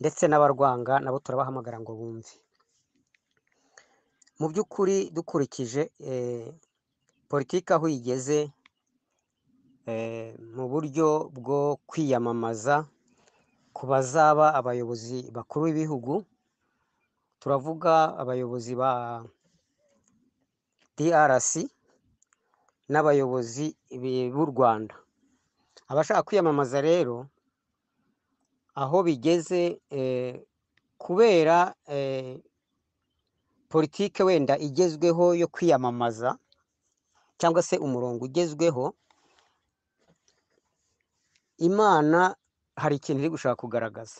ndetse n'abarwanga nabo turabahamagara ngo bumve mu by'ukuri dukurikije eh, politiki aho igeze eh, mu buryo bwo kwiyamamaza ku bazaba abayobozi bakuru b'ibihugu turavuga abayobozi ba DRC n'abayobozi b'u Rwanda abashaka kwiyamamaza rero aho bigeze eh, kubera eh, politiki wenda igezweho yo kwiyamamaza cyangwa se umurongo ugezweho imana hari ikintu iri gushaka kugaragaza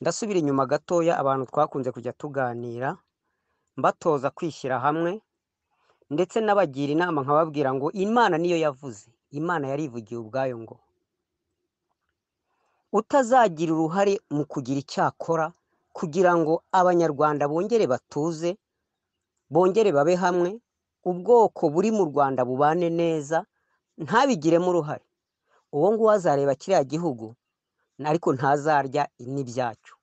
ndasubira inyuma gatoya abantu twakunze kujya tuganira mbatoza kwishyira hamwe ndetse n'abagira inama nkababwira ngo imana niyo yavuze imana yarivugiye ubwayo ngo utazagira uruhare mu kugira icyo akora kugira ngo abanyarwanda bongere batuze, bongere babe hamwe, ubwoko buri mu Rwanda bubane neza ntabigiremo uruhare, uwo nguwo azareba kiriya gihugu ariko ntazarya n'ibyacu.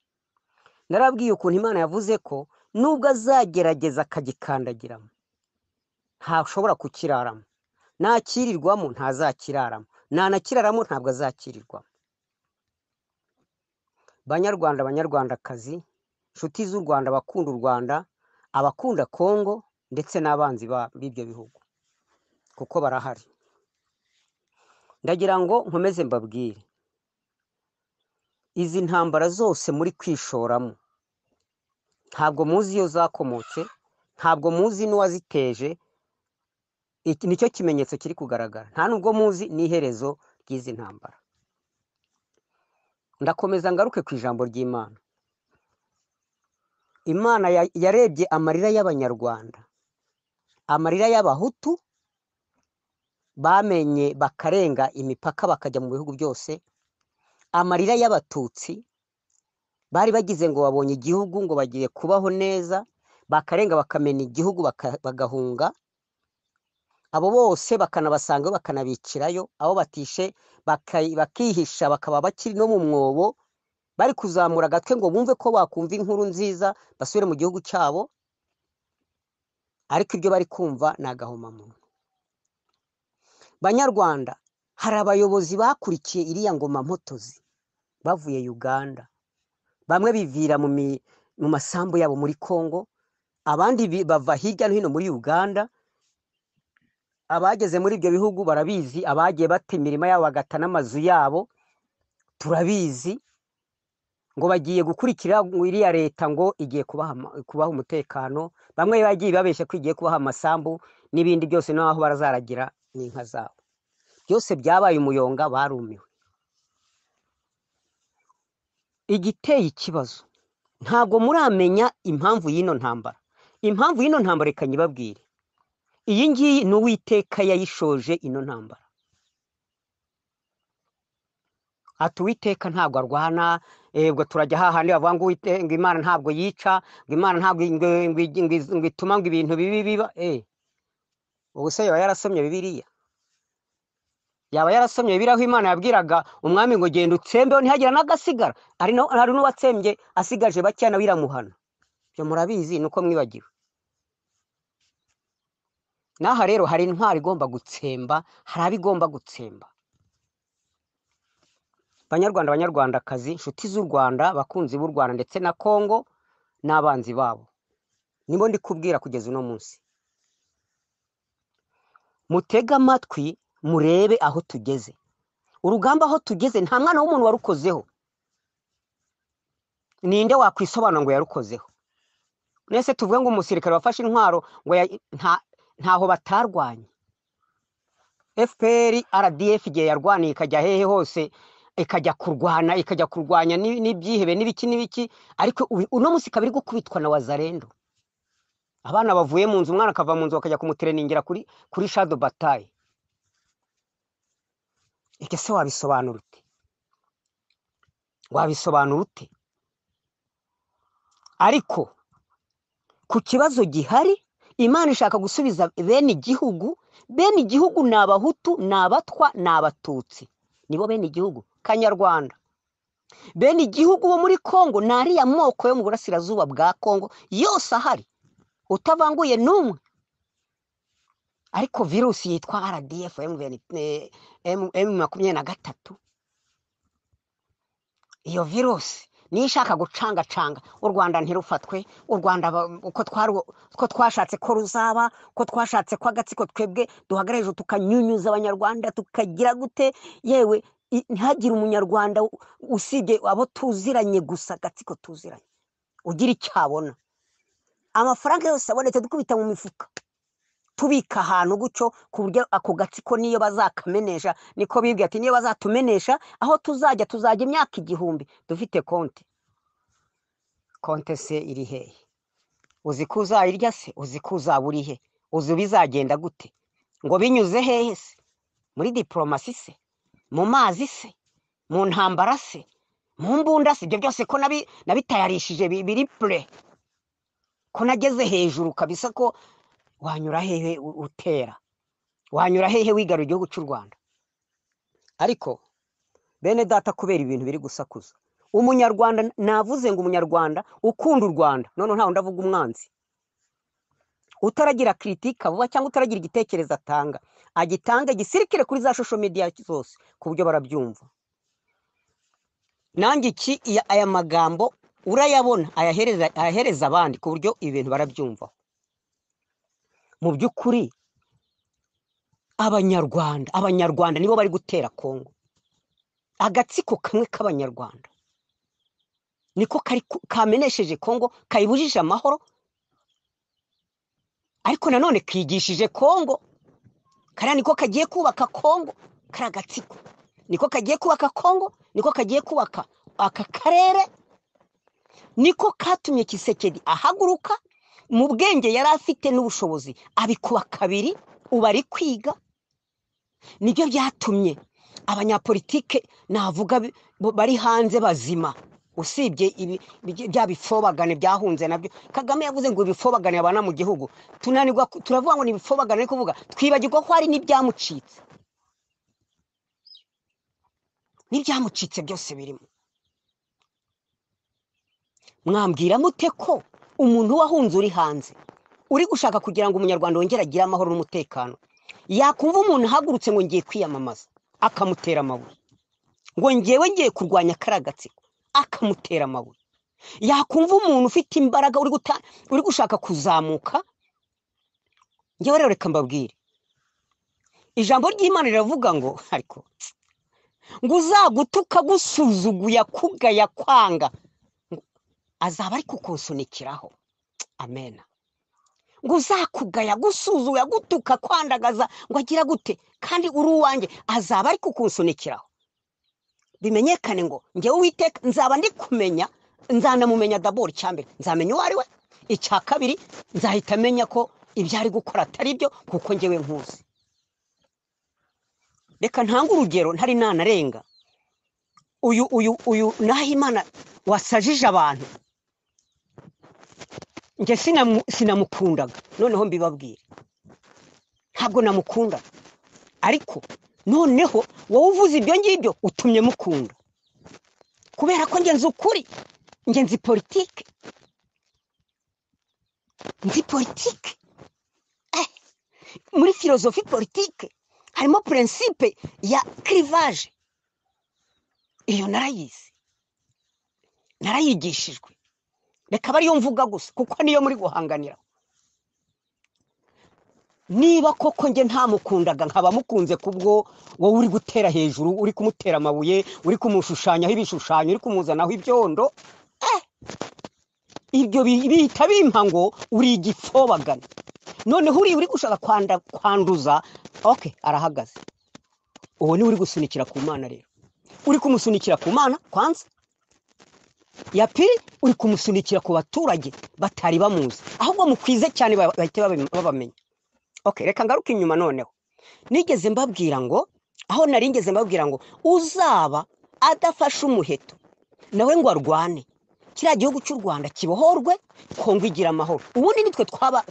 narabwiye ukuntu Imana yavuze ko nubwo azagerageza akagikandagiramo ntashobora kukiraramo, nakirirwamo ntazakiraramo, nanakiraramo ntabwo azakirirwamo. banyarwanda banyarwandakazi inshuti z'u rwanda abakunda u rwanda abakunda kongo ndetse n'abanzi b'ibyo bihugu kuko barahari ndagira ngo nkomeze mbabwire izi ntambara zose muri kwishoramo ntabwo muzi iyo zakomotse ntabwo muzi n'uwaziteje nicyo kimenyetso kiri kugaragara nta nubwo muzi n'iherezo ry'izi ntambara ndakomeza ngaruke ku ijambo ry'imana imana yarebye amarira y'abanyarwanda amarira y'abahutu bamenye bakarenga imipaka bakajya mu bihugu byose amarira y'abatutsi bari bagize ngo babonye igihugu ngo bagiye kubaho neza bakarenga bakamena igihugu bagahunga abo bose bakanabasangayo bakanabicirayo abo batishe bakihisha bakaba bakiri no mu mwobo bari kuzamura agatwe ngo bumve ko bakumva inkuru nziza basubire mu gihugu cyabo ariko ibyo bari kumva ni agahomamunwa banyarwanda hari abayobozi bakurikiye iriya ngoma mpotozi bavuye uganda bamwe bivira mu masambu yabo muri congo abandi bava hirya no hino muri uganda abageze muri ibyo bihugu barabizi abagiye bata imirima yabo bagata n'amazu yabo turabizi ngo bagiye gukurikira iriya leta ngo igiye kubaha umutekano bamwe bagiye babeshya ko igiye kubaha amasambu n'ibindi byose n'aho barazaragira n'inka zabo byose byabaye umuyonga barumiwe igiteye ikibazo ntabwo muramenya impamvu y'ino ntambara impamvu y'ino ntambara reka nyibabwire iyi ngiyi ni uwiteka yayishoje ino ntambara ati uwiteka ntabwo arwana ubwo turajya hahandi bavuga ngo ngo imana ntabwo yica ngo imana ntabwo ituma ngo ibintu bibi biba eh. ubu se yaba yarasomye bibiriya yaba yarasomye bibiriya aho imana yabwiraga umwami ngo genda utsembeho ntihagire n'agasigara hari n'uwatsembye asigaje bakeya nawe iramuhana ibyo murabizi ni uko mwibagiwe n'aha rero hari intwari igomba gutsemba hari abo igomba gutsemba banyarwanda banyarwandakazi inshuti z'u rwanda bakunzi b'u rwanda ndetse na kongo n'abanzi babo nibo ndi kubwira kugeza uno munsi mutega amatwi murebe aho tugeze urugamba aho tugeze nta mwana w'umuntu warukozeho ninde wakwisobanura ngo yarukozeho nese tuvuge ngo umusirikare wafashe intwaro ngo ntaho batarwanye fpr rdf igihe yarwaniye ikajya hehe hose ikajya kurwana ikajya kurwanya n'ibyihebe n'ibiki n'ibiki ariko uno munsi ikaba iri gukubitwa na wazarendo abana bavuye mu nzu umwana akava mu nzu bakajya kumutereningira kuri kuri shado bataye ese se wabisobanura ute wabisobanura ute ariko ku kibazo gihari imana ishaka gusubiza bene igihugu bene igihugu ni abahutu ni abatwa ni abatutsi nibo bene igihugu kanyarwanda bene igihugu bo muri kongo ni ariya moko yo mu burasirazuba bwa congo yose ahari utavanguye n'umwe ariko virusi yitwa rdf emu eh, makumyabiri na gatatu iyo virusi niyo ishaka gucangacanga u rwanda ntirufatwe u rwanda uko twashatse ko ruzaba ko twashatse ko agatsiko twebwe duhagararije tukanyunyuza abanyarwanda tukagira gute yewe ntihagire umunyarwanda usibye abo tuziranye gusa agatsiko tuziranye ugira icyo abona amafaranga yose abonetse dukubita mu mifuka tubika ahantu gutyo ku buryo ako gatsiko n'iyo bazakamenesha niko bibwira ati niyo bazatumenesha aho tuzajya tuzajya imyaka igihumbi dufite konti konti se iri hehe uzi ko uzayirya se uzi ko uzaba uri he uzi bizagenda gute ngo binyuze hehe se muri diporomasi se mu mazi se mu ntambara se mu mbunda se ibyo byose ko nabitayarishije biri pure ko nageze hejuru kabisa ko wanyura hehe utera wanyura hehe wigarura igihugu cy'u rwanda ariko bene data kubera ibintu biri gusakuza umunyarwanda navuze ngo umunyarwanda ukunda u rwanda none ntawe ndavuga umwanzi utaragira kiritika vuba cyangwa utaragira igitekerezo atanga agitanga gisirikire kuri za shusho mediya zose ku buryo barabyumva nange iki aya magambo urayabona ayahereza abandi ku buryo ibintu barabyumvaho mu by'ukuri abanyarwanda abanyarwanda nibo bari gutera kongo agatsiko kamwe k'abanyarwanda niko kamenesheje kongo kayibujije amahoro ariko nanone kigishije kongo kariya niko kagiye kubaka kongo kari agatsiko niko kagiye kubaka kongo niko kagiye kubaka aka karere niko katumye kisekedi ahaguruka mu bwenge yari afite n'ubushobozi abikuba kabiri ubu ari kwiga nibyo byatumye abanyapolitike navuga bari hanze bazima usibye bya bifobagane byahunze nabyo kagame yavuze ngo ibifobagane abana mu gihugu tunanirwa turavuga ngo ni ibifobagane ari kuvuga twibagirwa ko hari n'ibyamucitse n'ibyamucitse byose birimo mwambwira mute ko umuntu wahunze uri hanze uri gushaka kugira ngo umunyarwanda wongere agire amahoro n'umutekano yakumva umuntu ahagurutse ngo ngiye kwiyamamaza akamutera amabuye ngo ngewe ngiye kurwanya kariya gatsiko akamutera amabuye yakumva umuntu ufite imbaraga uri uri gushaka kuzamuka ngewe rero reka mbabwire ijambo ry'imana riravuga ngo ariko ngo uzagutuka gusuzuguye akugaya kwanga azaba ari kukunsunikiraho amena ngo uzakugaya gusuzuye agutuka kwandagaza ngo agira gute kandi uri uwanjye azaba ari kukunsunikiraho bimenyekane ngo njye uwiteka nzaba ndi kumenya nzanamumenya daboro icya mbere nzamenya uwo ari we icya kabiri nzahita amenya ko ibyo ari gukora atari byo kuko njyewe nkuzi reka ntange urugero ntari nanarenga uyu uyu uyu naho imana wasajije abantu njye sinamukundaga noneho mbibabwira ntabwo namukundaga ariko noneho wowe uvuze ibyo ngibyo utumye mukunda kubera ko ngenzi ukuri ngenzi politike nzi politike eh, muri filozofi politike harimo purinsipe ya kirivaje iyo narayizi narayigishijwe reka aba ariyo mvuga gusa kuko niyo muri guhanganira niba koko njye ntamukundaga nkaba mukunze kubwo wowe uri gutera hejuru uri kumutera amabuye uri kumushushanyaho ibishushanyo uri kumuzanaho ibyondo eh! ibyo bihita bimpa ngo uri igipfobagana noneho uriya uri gushaka kwanduza oke arahagaze uwo niwe uri gusunikira ku mana rero uri kumusunikira ku mana kwanza ya piri uri kumusunikira ku baturage batari bamuzi ahubwo mukwize cyane bahite babamenya reka ngaruke inyuma noneho nigeze mbabwira ngo aho nari ngeze mbabwira ngo uzaba adafashe umuheto nawe ngo arwane kiriya gihugu cy'u rwanda kibohorwe kongo igira amahoro ubundi nitwe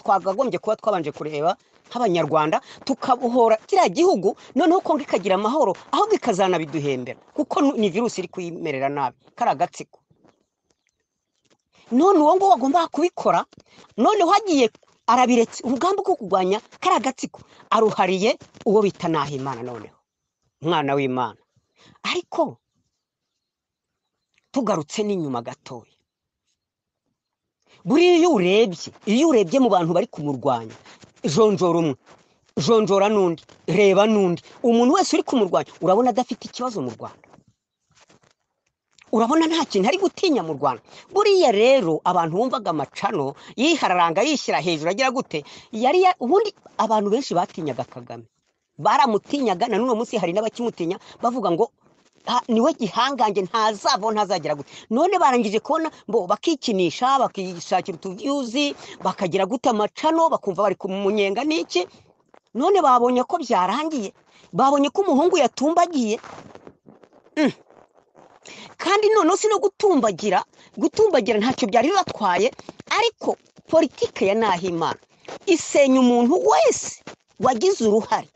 twagagombye kuba twabanje kureba nk'abanyarwanda tukabohora kiriya gihugu noneho kongo ikagira amahoro ahubwo ikazanabiduhembera kuko ni virusi iri kuyimerera nabi kari agatsiko none uwo nguwo wagombaga kubikora noneho agiye arabiretse umugambi wo kurwanya kariya gatsiko aruhariye uwo bita nahimana noneho umwana w'imana ariko tugarutse n'inyuma gatoya buriya iyo urebye iyo urebye mu bantu bari kumurwanya jonjora umwe jonjora n'undi reba n'undi umuntu wese uri kumurwanya urabona adafite ikibazo mu rwanda urabona nta kintu ari gutinya mu rwanda buriya rero abantu bumvaga amacano yihararanga yishyira hejuru agira gute yari ubundi abantu benshi batinyaga kagame baramutinyaga na none munsi hari n'abakimutinya bavuga ngo niwe gihangange ntazavo ntazagira gute none barangije kubona bo bakikinisha bakishakira utuyuzi bakagira gute amacano bakumva bari kumunyenga n'iki none babonye ko byarangiye babonye ko umuhungu yatumbagiye mm. kandi noneho si no gutumbagira gutumbagira ntacyo byari bibatwaye ariko politiki ya nahimana isenya umuntu wese wagize uruhare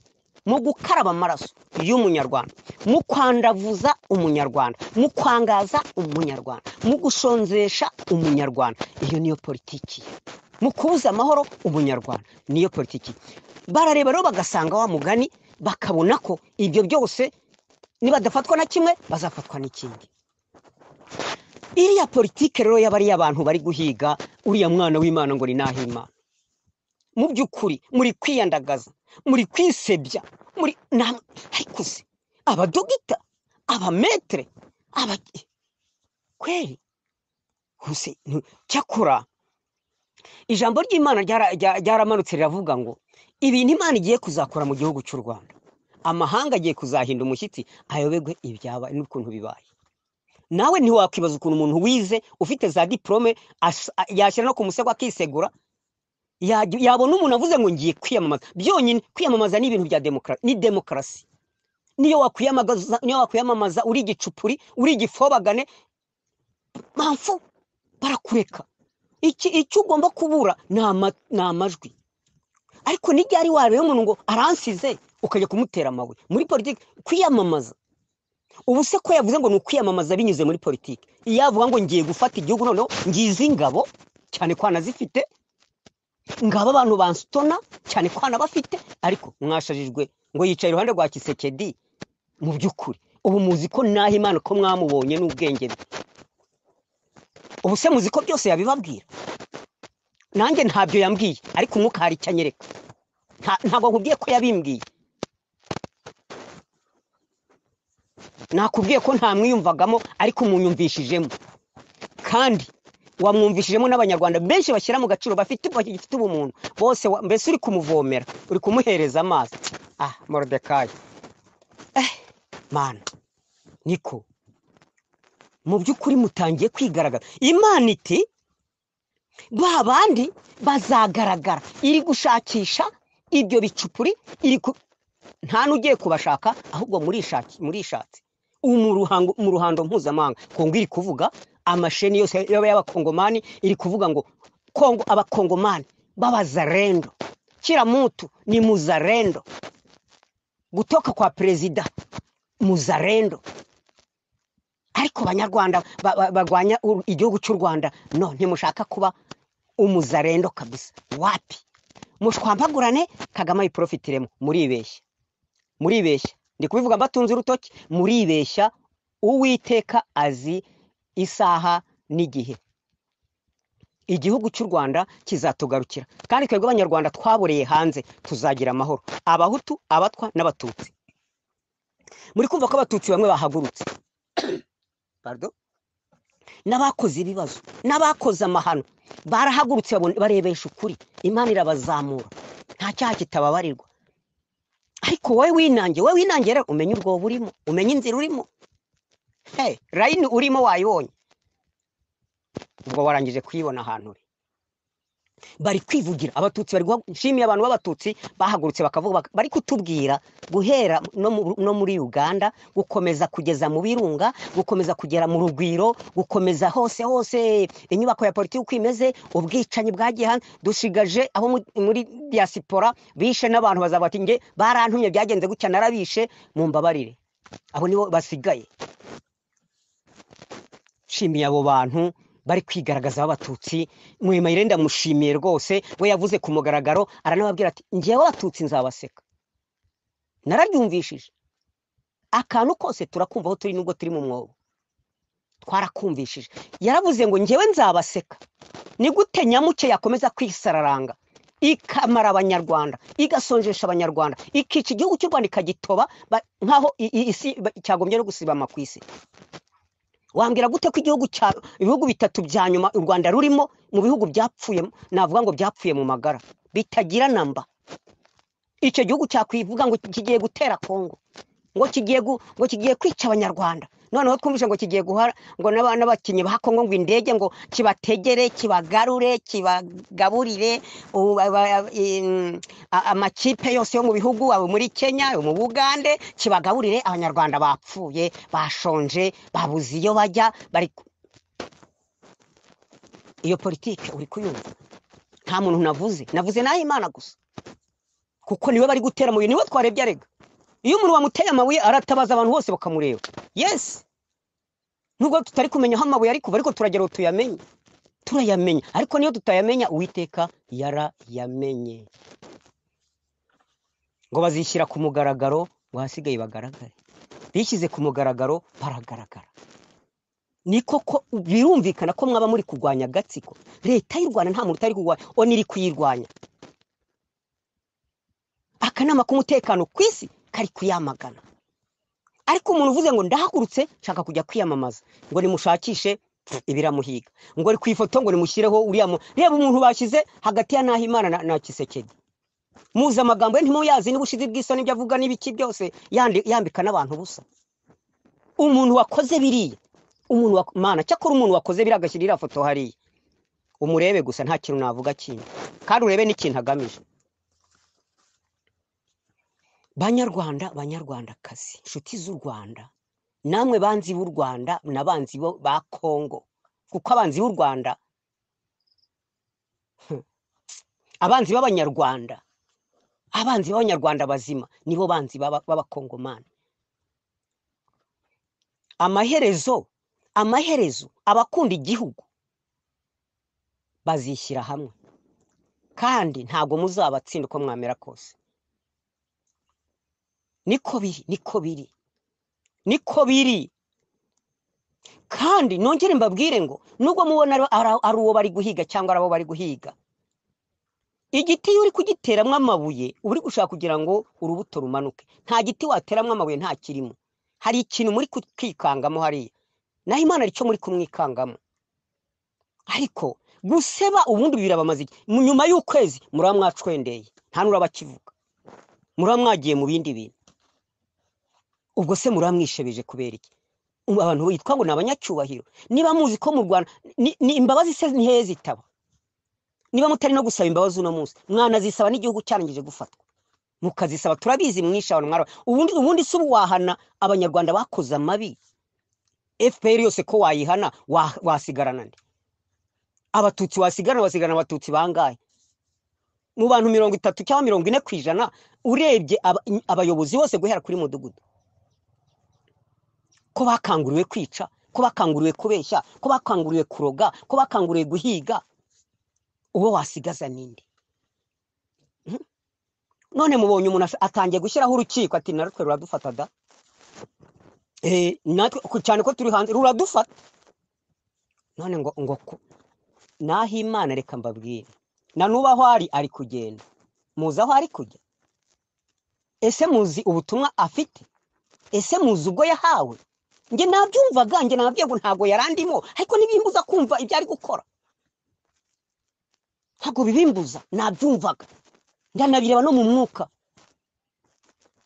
mu gukaraba amaraso y'umunyarwanda mu kwandavuza umunyarwanda mu kwangaza umunyarwanda mu gushonzesha umunyarwanda iyo niyo politiki mu kubuza amahoro umunyarwanda niyo politiki barareba rero bagasanga wa mugani bakabona ko ibyo byose nibadafatwa na kimwe bazafatwa n'ikindi iriya politiki rero yaba ari bari guhiga uriya mwana w'imana ngo ni n'ahimana mu by'ukuri muri kwiyandagaza muri kwisebya muri ariko abadogita abametere aba kweri cyakora ijambo ry'imana ryaramanutse riravuga ngo ibintu imana igiye kuzakora mu gihugu cy'u rwanda amahanga agiye kuzahinda umushyitsi ayoberwe ibyaba n'ukuntu bibaye nawe ntiwakwibaza ukuntu umuntu wize ufite za diporome yashyira no ku musego akisegura yabona umuntu avuze ngo ngiye kwiyamamaza byonyine kwiyamamaza ni ibintu bya ni demokarasi niyo wakwiyamamaza uri igicupuri uri igifobagane mpamvu barakureka icyo ugomba kubura ni amajwi ariko n'igihe ari wareba umuntu ngo aransize ukajya kumutera amabuye muri politiki kwiyamamaza ubu se ko yavuze ngo ni ukwiyamamaza binyuze muri politiki iyo yavuga ngo ngiye gufata igihugu noneho ngize ingabo cyane ko anazifite ngabo abantu bansutona cyane ko anabafite ariko mwashajijwe ngo yicaye iruhande rwa kisekedi mu by'ukuri ubu muzi ko naho imana ko mwamubonye n'ubwenge bwe ubu se muzi ko byose yabibabwira nanjye ntabyo yambwiye ariko umwuka hari icyo anyereka ntabwo nkubwiye ko yabimbwiye nakubwiye ko ntamwiyumvagamo ariko umunyumvishijemo kandi wamwumvishijemo n'abanyarwanda benshi bashyira mu gaciro bafite bagifite ubumuntu bose mbese uri kumuvomera uri kumuhereza amazi ah morodekayi eh mana niko mu by'ukuri mutangiye kwigaragaza imana iti ba bandi bazagaragara iri gushakisha ibyo bicupuri iri ku nta n'ugiye kubashaka ahubwo murishatse ubu mu ruhando mpuzamahanga kongo iri kuvuga amasheni yose yaba y'abakongomani iri kuvuga ngo kongo abakongomani b'abazarendo kila ni muzarendo gutoka kwa perezida muzarendo ariko banyarwanda barwanya igihugu cy'u rwanda no ntimushaka kuba umuzarendo kabisa wapi mushwambagurane kagame ayiprofitiremo muribeshya muribeshya ndi kubivuga mbatunze urutoki muribeshya uwiteka azi isaha n'igihe igihugu cy'u rwanda kizatugarukira kandi twebwe abanyarwanda twaboreye hanze tuzagira amahoro abahutu abatwa n'abatutsi muri kumva ko abatutsi bamwe bahagurutse n'abakoze ibibazo n'abakoze amahano barahagurutse barebesha ukuri imana irabazamura nta cyaha kitababarirwa ariko wowe winangiye wowe winangira umenye urwobo urimo umenye inzira urimo rayini eh, urimo wayibonye ubwo warangije kuyibona ahantu uri bari kwivugira abatutsi bari gushimiye abantu b'abatutsi bahagurutse bakavuga bari kutubwira guhera no muri uganda gukomeza kugeza mu birunga gukomeza kugera mu rugwiro gukomeza hose hose inyubako ya politiki uko imeze ubwicanyi bwagiye hanze dushigaje aho muri diaspora bishe n'abantu bazabati bati nge barantumye byagenze gutya narabishe mu mbabarire abo nibo basigaye nshimiye abo bantu bari kwigaragaza b'abatutsi mwemayire ndamushimiye rwose we yavuze ku mugaragaro aranababwira ati ngewe abatutsi nzabaseka narabyumvishije akantu kose turakumva aho turi nubwo turi mu mwobo twarakumvishije yaravuze ngo ngewe nzabaseka ni gute nyamuke yakomeza kwisararanga ikamara abanyarwanda igasonjesha abanyarwanda ikica igihugu cy'u rwanda ikagitoba nk'aho isi cyagombye no gusiba ku isi wambwira gute ko igihugu cya ibihugu bitatu bya nyuma u rwanda rurimo mu bihugu byapfuyemo navuga ngo byapfuye mu magara bitagira namba icyo gihugu cyakwivuga ngo kigiye gutera kongo ngo kigiye ngo kigiye kwica abanyarwanda noneho twumvise ngo kigiye guhara ngo n'abakinnyi ba kongo ngo indege ngo kibategere kibagarure kibagaburire amakipe yose yo mu bihugu abo muri kenya ayo mu bugande kibagaburire abanyarwanda bapfuye bashonje babuze iyo bajya bari iyo politiki uri kuyumva nta muntu navuze navuze naho imana gusa kuko niwe bari gutera amabuye niwe twarebye arega iyo umuntu wamuteye amabuye aratabaza abantu bose bakamureba yesi nubwo tutari kumenya aho amabuye ari kuva ariko turagera ubu tuyamenye turayamenya ariko niyo tutayamenya uwiteka yarayamenye ngo bazishyira ku mugaragaro ngo ahasigaye bagaragare bishyize ku mugaragaro baragaragara ni koko birumvikana ko mwaba muri kurwanya agatsiko leta y'u rwanda nta muntu utari kurwanya oniri kuyirwanya akanama k'umutekano ku isi kari kuyamagana ariko umuntu uvuze ngo ndahagurutse nshaka kujya kwiyamamaza ngo nimushakishe ibiramuhiga ngo ku ifoto ngo nimushyireho uriya reba umuntu bashyize hagati ya nahimana na kisekedi muzi amagambo ye ntimuyazi n'ubushizi bw'isoni ibyo avuga n'ibiki byose yambika n'abantu busa umuntu wakoze biriya umuntu wa cyakora umuntu wakoze biriya agashyira iriya foto hariya umurebe gusa nta kintu navuga kindi kandi urebe n'ikintu agamije banyarwanda banyarwandakazi inshuti z'u rwanda namwe banzi b'u rwanda n'abanzi ba kongo kuko abanzi b'u rwanda hmm, abanzi b'abanyarwanda abanzi b'abanyarwanda bazima nibo banzi b'abakongomani amaherezo amaherezo abakunda igihugu bazishyira hamwe kandi ntabwo muzabatsinda uko mwamera kose niko biri niko biri niko biri kandi nongere mbabwire ngo nubwo mubona ari uwo bari guhiga cyangwa ari abo bari guhiga igiti iyo uri kugiteramo amabuye uri gushaka kugira ngo urubuto rumanuke nta giti wateramo amabuye nta kirimo hari ikintu muri kwikangamo hariya naho imana ari cyo muri kumwikangamo ariko guseba ubundi birabamaze nyuma y'ukwezi muraba nta n'uraba akivuga muraba mu bindi bintu ubwo se muramwishebeje kubera iki abantu bitwa ngo ni abanyacyubahiro niba muzi ko mu rwanda imbabazi se ntihe zitaba niba mutari no gusaba imbabazi uno munsi mwanazisaba n'igihugu cyarangije gufatwa mukazisaba turabizi mwisha abantu mwarawe ubundi si ubuwahana abanyarwanda bakoze amabi fpr yose ko wayihana wasigarana nde abatutsi wasigarana wasigarana abatutsi bangahe mu bantu mirongo itatu cyangwa mirongo ine ku ijana urebye abayobozi bose guhera kuri mudugudu ko bakanguriwe kwica ko bakanguriwe kubeshya ko bakanguriwe kuroga ko bakanguriwe guhiga uwo wasigaza n'indi hmm? none mubonye umuntu atangiye gushyiraho urukiko ati eh, natwe ruradufata da natwe cyane ko turi hanze ruradufata none ngo ngo naho imana reka mbabwire na nuba aho ari ari kugenda muzi aho ari kujya ese muzi ubutumwa afite ese muzi ubwo yahawe njye nabyumvaga njye nababwiye ngo ntabwo yarandimo ariko ntibimbuza kumva ibyo ari gukora ntabwo bibimbuza nabyumvaga ndanabireba no mu mwuka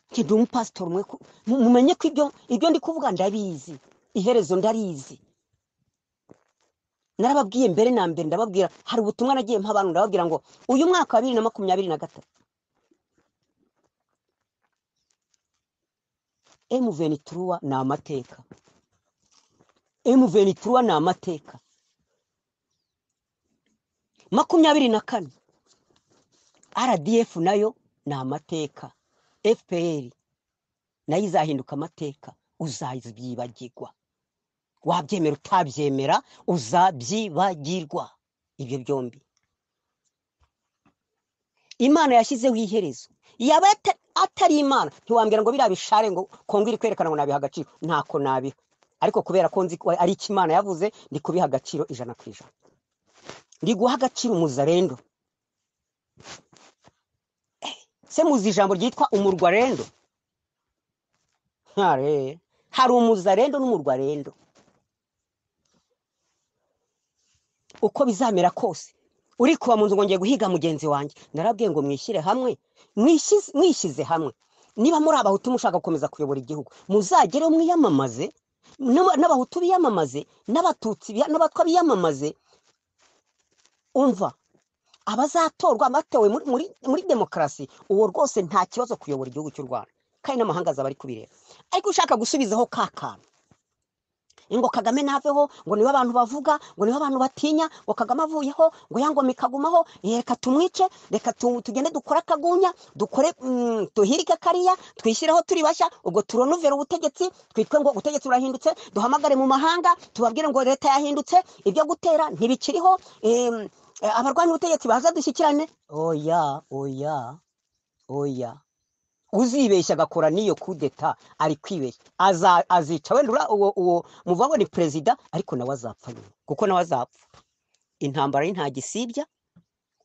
njye umupasitori umwe mumenye ko ibyo ndi kuvuga ndabizi iherezo ndarizi narababwiye mbere na mbere ndababwira hari ubutumwa nagiye mpabanu ndababwira ngo uyu mwaka wa bibiri na makumyabiri na gatatu emu venituruwa ni amateka emu venituruwa ni amateka makumyabiri na kane rdf nayo ni amateka fpr nayo izahinduka amateka uzabyibagirwa wabyemera utabyemera uzabyibagirwa ibyo byombi imana yashyizeho iherezo yaba atari imana ntiwambwira ngo biriya bishare ngo kongo iri kwerekana ngo nabiha agaciro ntako nabiha ariko kubera ko nzi ari icyo imana yavuze ndi kubiha agaciro ijana ku ijana ndi guha agaciro umuzarendo se muzi ijambo ryitwa umurwarendo hari umuzarendo n'umurwarendo uko bizamera kose uri kuba mu nzu ngo ngiye guhiga mugenzi wanjye narabwiye ngo mwishyire hamwe mwishyize hamwe niba muri abahutu mushaka gukomeza kuyobora igihugu muzagere mwiyamamaze n'abahutu biyamamaze n'abatutsi n'abatwa biyamamaze umva abazatorwa batewe muri demokarasi uwo rwose nta kibazo kuyobora igihugu cy'u rwanda kandi n'amahanga azaba ari kubireba ariko ushaka gusubizaho ka kantu ngo kagame naveho ngo niba abantu bavuga ngo niba abantu batinya ngo kagame avuyeho ngo yangoma ikagumaho reka tumwice reka tugende dukore akagunya dukore duhirike mm, kariya twishyireho turi bashya ubwo turonuvera ubutegetsi twitwe ngo ubutegetsi burahindutse duhamagare mu mahanga tubabwire ngo leta yahindutse ibyo gutera ntibikiriho abarwanya ubutegetsi baza dushyikirane oya oya oya uzibeshya agakora n'iyo kudeta ari kwibeshya azica wenda uwo uwo muvabo ni perezida ariko nawe azapfa nyine kuko nawe azapfa intambara ari nta gisibya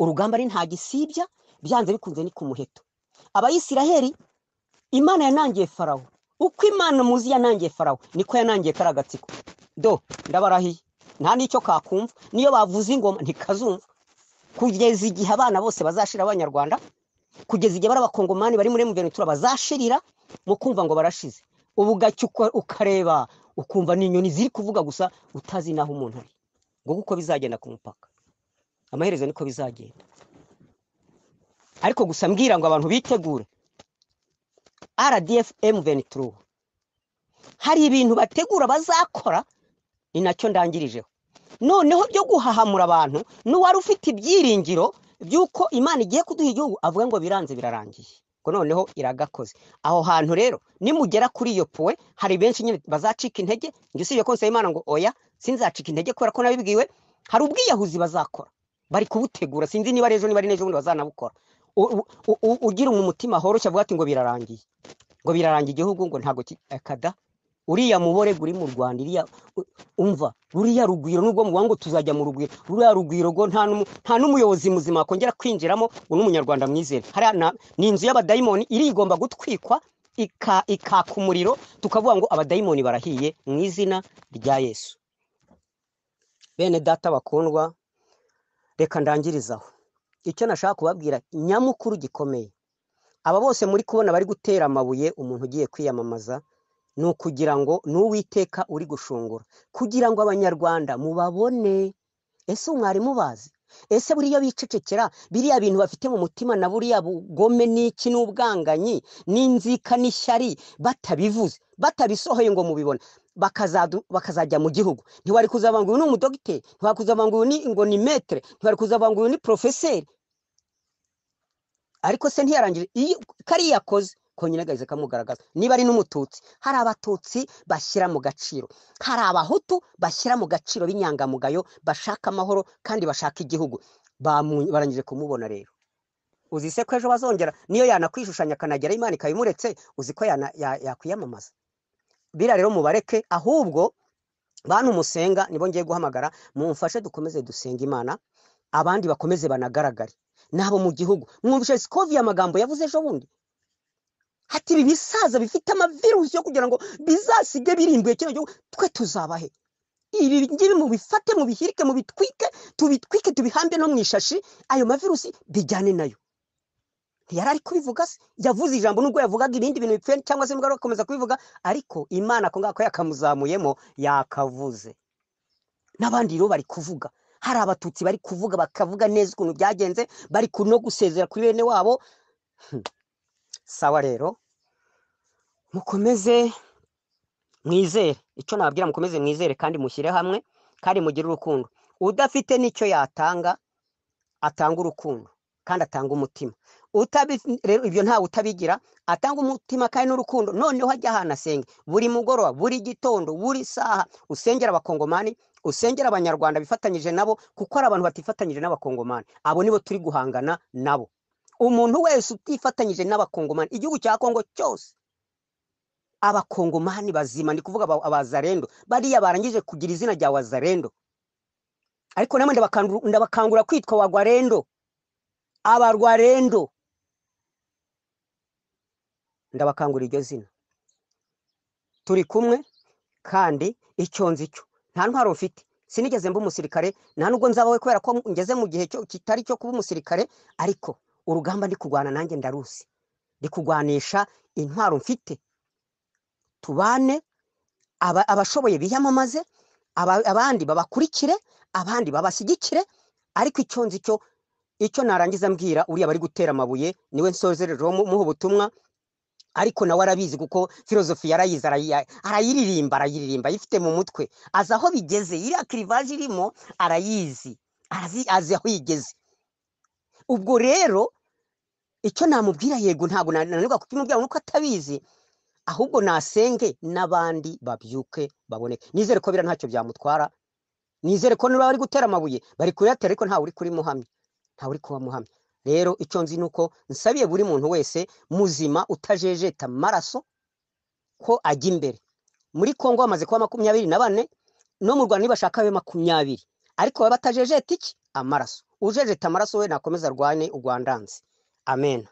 urugamba ari nta gisibya byanze bikunze ni ku muheto abayisiraheri imana yanangiye farawo uko imana muzi yanangiye farawo niko yanangiye kari agatsiko do ndabarahiye nta n'icyo kakumva niyo bavuze ingoma ntikazumva kugeza igihe abana bose bazashira abanyarwanda kugeza igihe barabakongomani bari muri mventura bazashirira mu kumva ngo barashize ubu gacyo ukareba ukumva ni inyoni ziri kuvuga gusa utazi n'aho umuntu ari ngo kuko bizagenda ku mupaka amaherezo niko bizagenda ariko gusa mbwira ngo abantu bitegure rdf mventura hari ibintu bategura bazakora ni nacyo ndangirijeho noneho byo guhahamura abantu n'uwari ufite ibyiringiro by'uko imana igiye kuduha igihugu avuga ngo biranze birarangiye ngo noneho iragakoze aho hantu rero nimugera kuri iyo puwe hari benshi nyine bazacika intege njye usibye ko nsaba imana ngo oya sinzacika intege kubera ko nabibwiwe hari ubwiyahuzi bazakora bari kubutegura sinzi niba ejo niba ari n'ejo bundi bazanabukora ugira umutima horoshye avuga ati ngo birarangiye ngo birarangiye igihugu ngo ntabwo eh, kada uriya mubore uri mu rwanda iriya umva ruriya rugwiro nubwo muvuga ngo tuzajya mu rugwiro ruriya rugwiro ngo nta n'umuyobozi muzima wakongera kwinjiramo ngo n'umunyarwanda mwizere ni inzu y'abadayimoni iri igomba gutwikwa ikaka umuriro tukavuga ngo abadayimoni barahiye mu izina rya yesu bene data bakundwa reka ndangirizaho icyo nashaka kubabwira nyamukuru gikomeye aba bose muri kubona bari gutera amabuye umuntu ugiye kwiyamamaza ni ukugira ngo n'uwiteka uri gushungura kugira ngo abanyarwanda mubabone ese umwarimu bazi ese buriya bicecekera biriya bintu bafite mu mutima na buriya bugome n'iki n'ubwanganyi n'inzika n'ishyari batabivuze batabisohoye ngo mubibone bakazajya mu gihugu ntiwari kuzaba ngo uyu ni umudogiteri ntiwari kuzaba ngo ni metere ntiwari kuzaba ngo uyu ni porofeseri ariko se ntiyarangije kariya yakoze konyine gahise kamugaragaza niba ari n'umututsi hari abatutsi bashyira mu gaciro hari abahutu bashyira mu gaciro b'inyangamugayo bashaka amahoro kandi bashaka igihugu barangije kumubona rero uzi se ko ejo bazongera niyo yanakwishushanya akanagera imana ikabimuretse uzi ko yakwiyamamaza biriya rero mubareke ahubwo bantu musenga nibo ngiye guhamagara mumfashe dukomeze dusenga imana abandi bakomeze banagaragare nabo mu gihugu mwumvise sikoviye amagambo yavuze ejo bundi hati ibisaza bifite amavirusi yo kugira ngo bizasige birimbuye kino gihugu twe tuzabahe ibi ngibi mubifate mubihirike mubitwike tubitwike tubihambe no mu ishashi ayo mavirusi bijyane nayo ntiyari ari kubivuga se yavuze ijambo nubwo yavugaga ibindi bintu bipfuye cyangwa se nubwo ari kubivuga ariko imana ako ngako yakamuzamuyemo yakavuze n'abandi rero bari kuvuga hari abatutsi bari kuvuga bakavuga neza ukuntu byagenze bari no gusezera kuri bene wabo hmm. sawa rero mukomeze mwizere icyo nababwira mukomeze mwizere kandi mushyire hamwe kandi mugire urukundo udafite n'icyo yatanga atanga urukundo kandi atanga umutima rero ibyo ntawe utabigira atanga umutima kandi n'urukundo noneho ajya ahantu asenge buri mugoroba buri gitondo buri saha usengera abakongomani usengera abanyarwanda bifatanyije nabo kuko hari abantu batifatanyije n'abakongomani abo nibo turi guhangana nabo umuntu wese utifatanyije n'abakongomani igihugu cya kongo cyose abakongomani bazima ni kuvuga abazarendo bariya barangije kugira izina rya wazarendo ariko namwe ndabakangura kwitwa wagwarendo abarwarendo ndabakangura iryo zina turi kumwe kandi icyo nzi cyo nta ntwaro ufite sinigeze mba umusirikare nta nubwo nzabawe kubera ko ngeze mu gihe kitari cyo kuba umusirikare ariko urugamba ndi kurwana nanjye ndaruzi ndi kurwanisha intwaro mfite tubane abashoboye biyamamaze abandi babakurikire abandi babashyigikire ariko icyo nzi cyo icyo narangiza mbwira uriya bari gutera amabuye niwe nsozerejeho muha ubutumwa ariko nawe arabizi kuko filozofi yarayizi arayiririmba arayiririmba ayifite mu mutwe azi aho bigeze iriya kirivaje irimo arayizi azi aho igeze ubwo rero icyo namubwira yego ntabwo nanirwa kukimubwira nuko atabizi ahubwo nasenge n'abandi babyuke baboneke nizere ko biriya ntacyo byamutwara nizere ko niba bari gutera amabuye bari kuyatera ariko ntawe uri kuri muhamya ntawe uri kuba muhamya rero icyo nzi ni uko nsabiye buri muntu wese muzima utajejeta amaraso ko ajya imbere muri congo hamaze kuba makumyabiri na bane no mu rwanda nibashaka be makumyabiri ariko baba batajejeta iki amaraso ujejeta amaraso we nakomeza arwane urwandanze Amén.